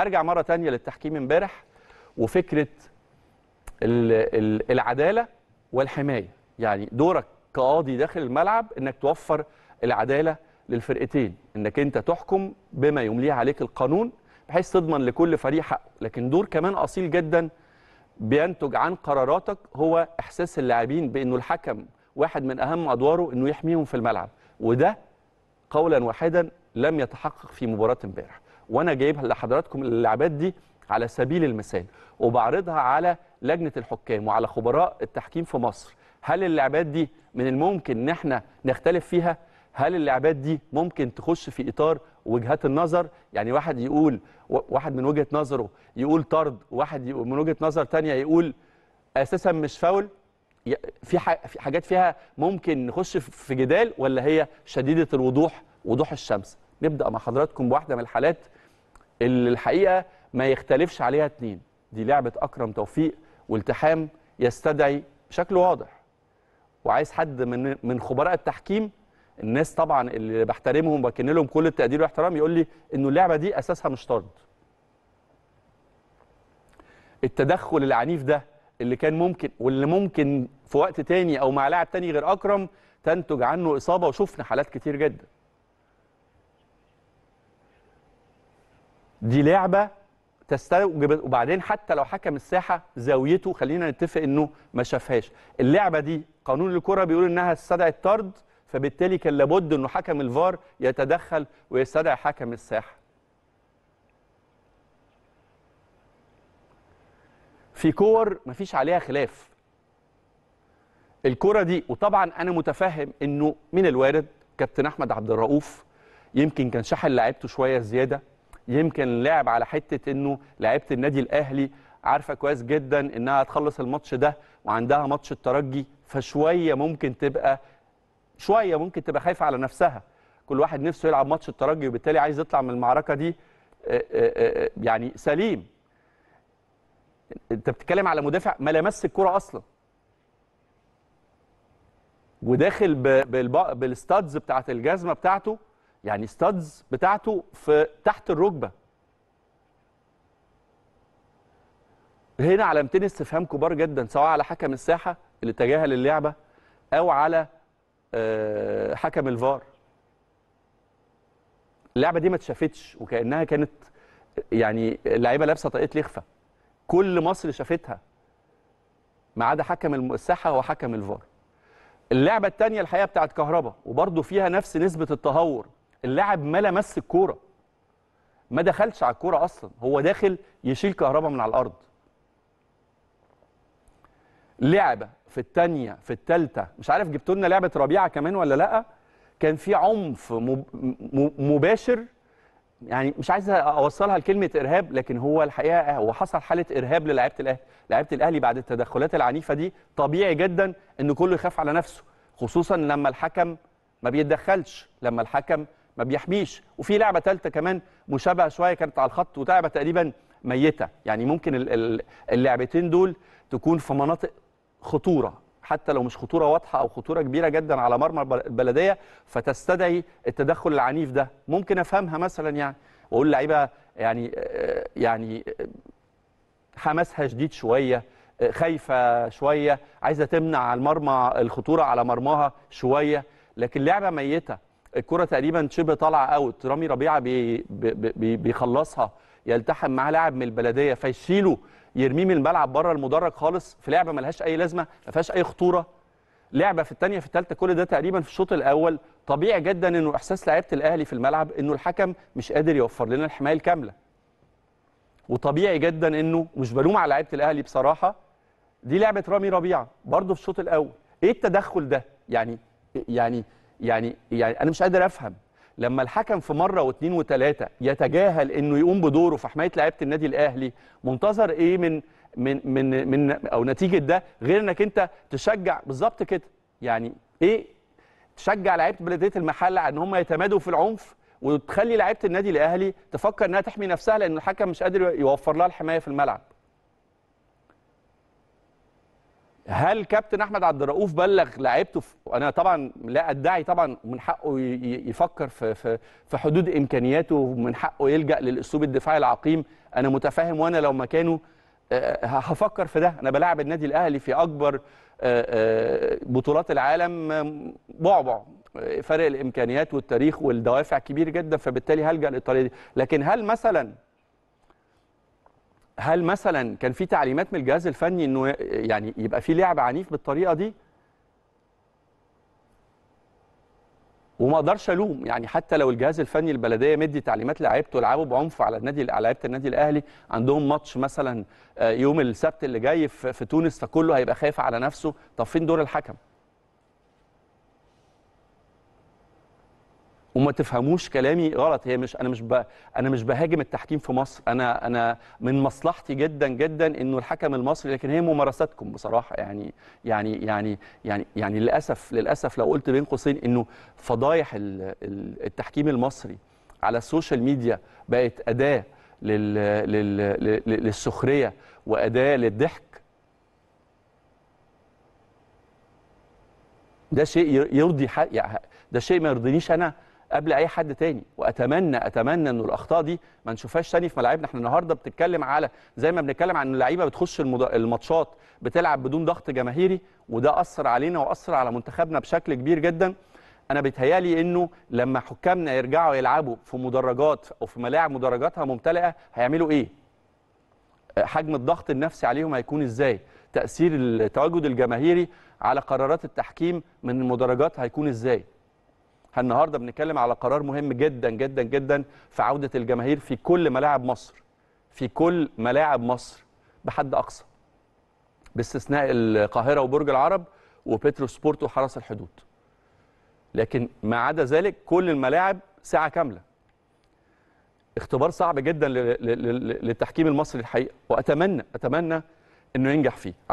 ارجع مره تانية للتحكيم امبارح وفكره العداله والحمايه يعني دورك كقاضي داخل الملعب انك توفر العداله للفرقتين انك انت تحكم بما يمليه عليك القانون بحيث تضمن لكل فريق حقه لكن دور كمان اصيل جدا بينتج عن قراراتك هو احساس اللاعبين بانه الحكم واحد من اهم ادواره انه يحميهم في الملعب وده قولا واحدا لم يتحقق في مباراه امبارح وانا جايبها لحضراتكم اللعبات دي على سبيل المثال وبعرضها على لجنه الحكام وعلى خبراء التحكيم في مصر هل اللعبات دي من الممكن ان احنا نختلف فيها هل اللعبات دي ممكن تخش في اطار وجهات النظر يعني واحد يقول واحد من وجهه نظره يقول طرد واحد من وجهه نظر تانية يقول اساسا مش فاول في حاجات فيها ممكن نخش في جدال ولا هي شديده الوضوح وضوح الشمس نبدا مع حضراتكم بواحده من الحالات اللي الحقيقه ما يختلفش عليها اتنين دي لعبه اكرم توفيق والتحام يستدعي بشكل واضح وعايز حد من من خبراء التحكيم الناس طبعا اللي بحترمهم وبكن لهم كل التقدير والاحترام يقول لي انه اللعبه دي اساسها مش طرد التدخل العنيف ده اللي كان ممكن واللي ممكن في وقت تاني او مع لاعب تاني غير اكرم تنتج عنه اصابه وشفنا حالات كتير جدا دي لعبه تستوجب وبعدين حتى لو حكم الساحه زاويته خلينا نتفق انه ما شافهاش اللعبه دي قانون الكره بيقول انها استدعت طرد فبالتالي كان لابد انه حكم الفار يتدخل ويستدعي حكم الساحه في كور مفيش عليها خلاف الكره دي وطبعا انا متفهم انه من الوارد كابتن احمد عبد الرؤوف يمكن كان شحن لعيبته شويه زياده يمكن لعب على حته انه لعيبه النادي الاهلي عارفه كويس جدا انها هتخلص الماتش ده وعندها ماتش الترجي فشويه ممكن تبقى شويه ممكن تبقى خايفه على نفسها كل واحد نفسه يلعب ماتش الترجي وبالتالي عايز يطلع من المعركه دي آه، آه، آه، يعني سليم انت بتتكلم على مدافع ما لمس الكره اصلا وداخل بالستادز بتاعت الجزمه بتاعته يعني ستادز بتاعته في تحت الركبه هنا علامتين استفهام كبار جدا سواء على حكم الساحه اللي تجاهل اللعبه او على آه، حكم الفار اللعبه دي ما اتشافتش وكانها كانت يعني اللعيبه لابسه طاقيه لخفه كل مصر شافتها ما عدا حكم الساحه وحكم الفار اللعبه الثانيه الحقيقه بتاعت كهربا وبرده فيها نفس نسبه التهور اللاعب ما لمس الكوره ما دخلش على الكوره اصلا هو داخل يشيل كهربا من على الارض لعبه في الثانيه في الثالثه مش عارف جبتوا لنا لعبه ربيعه كمان ولا لا كان في عنف مباشر يعني مش عايز اوصلها لكلمه ارهاب لكن هو الحقيقه هو حصل حاله ارهاب للاعيبه الاهلي لعيبه الاهلي بعد التدخلات العنيفه دي طبيعي جدا ان كله يخاف على نفسه خصوصا لما الحكم ما بيتدخلش لما الحكم ما بيحميش وفي لعبه ثالثه كمان مشابهه شويه كانت على الخط ولعبه تقريبا ميته يعني ممكن اللعبتين دول تكون في مناطق خطوره حتى لو مش خطوره واضحه او خطوره كبيره جدا على مرمى البلديه فتستدعي التدخل العنيف ده ممكن افهمها مثلا يعني واقول لعيبه يعني آه، يعني آه، حماسها شديد شويه آه، خايفه شويه عايزه تمنع المرمى الخطوره على مرماها شويه لكن لعبه ميته الكره تقريبا شبه طالعه اوت رامي ربيعه بي بي بيخلصها يلتحم معاه لاعب من البلديه فيشيله يرميه من الملعب بره المدرج خالص في لعبه ملهاش اي لازمه ما فيهاش اي خطوره لعبه في الثانيه في الثالثه كل ده تقريبا في الشوط الاول طبيعي جدا انه احساس لعيبه الاهلي في الملعب انه الحكم مش قادر يوفر لنا الحمايه الكامله وطبيعي جدا انه مش بلوم على لعيبه الاهلي بصراحه دي لعبه رامي ربيعه برضه في الشوط الاول ايه التدخل ده يعني يعني يعني يعني انا مش قادر افهم لما الحكم في مره واثنين وثلاثه يتجاهل انه يقوم بدوره في حمايه لعيبه النادي الاهلي منتظر ايه من من من من او نتيجه ده غير انك انت تشجع بالظبط كده يعني ايه تشجع لعيبه بلديه المحله على ان هم يتمادوا في العنف وتخلي لعيبه النادي الاهلي تفكر انها تحمي نفسها لان الحكم مش قادر يوفر لها الحمايه في الملعب هل كابتن احمد عبد الرؤوف بلغ لعيبته انا طبعا لا ادعي طبعا من حقه يفكر في في في حدود امكانياته ومن حقه يلجا للاسلوب الدفاعي العقيم انا متفاهم وانا لو مكانه آه، آه، هفكر في ده انا بلاعب النادي الاهلي في اكبر آه، بطولات العالم بعبع فرق الامكانيات والتاريخ والدوافع كبير جدا فبالتالي هلجا للطريقه دي لكن هل مثلا هل مثلا كان في تعليمات من الجهاز الفني انه يعني يبقى في لعب عنيف بالطريقه دي وما اقدرش الوم يعني حتى لو الجهاز الفني البلديه مدي تعليمات لعيبته العبوا بعنف على النادي على لعيبه النادي الاهلي عندهم ماتش مثلا آه، يوم السبت اللي جاي في تونس فكله هيبقى خايف على نفسه طب فين دور الحكم وما تفهموش كلامي غلط هي مش انا مش ب... انا مش بهاجم التحكيم في مصر انا انا من مصلحتي جدا جدا انه الحكم المصري لكن هي ممارساتكم بصراحه يعني يعني يعني يعني يعني للاسف للاسف لو قلت بين قوسين انه فضايح التحكيم المصري على السوشيال ميديا بقت اداه لل... لل... للسخريه واداه للضحك ده شيء يرضي حق يعني ده شيء ما يرضينيش انا قبل اي حد تاني واتمنى اتمنى انه الاخطاء دي ما نشوفهاش تاني في ملاعبنا احنا النهارده بتتكلم على زي ما بنتكلم عن اللعيبه بتخش الماتشات بتلعب بدون ضغط جماهيري وده اثر علينا واثر على منتخبنا بشكل كبير جدا انا بيتهيالي انه لما حكامنا يرجعوا يلعبوا في مدرجات او في ملاعب مدرجاتها ممتلئه هيعملوا ايه حجم الضغط النفسي عليهم هيكون ازاي تاثير التواجد الجماهيري على قرارات التحكيم من المدرجات هيكون ازاي النهارده بنتكلم على قرار مهم جدا جدا جدا في عوده الجماهير في كل ملاعب مصر في كل ملاعب مصر بحد اقصى باستثناء القاهره وبرج العرب وبترو سبورت وحرس الحدود لكن ما عدا ذلك كل الملاعب ساعه كامله اختبار صعب جدا للتحكيم المصري الحقيقه واتمنى اتمنى انه ينجح فيه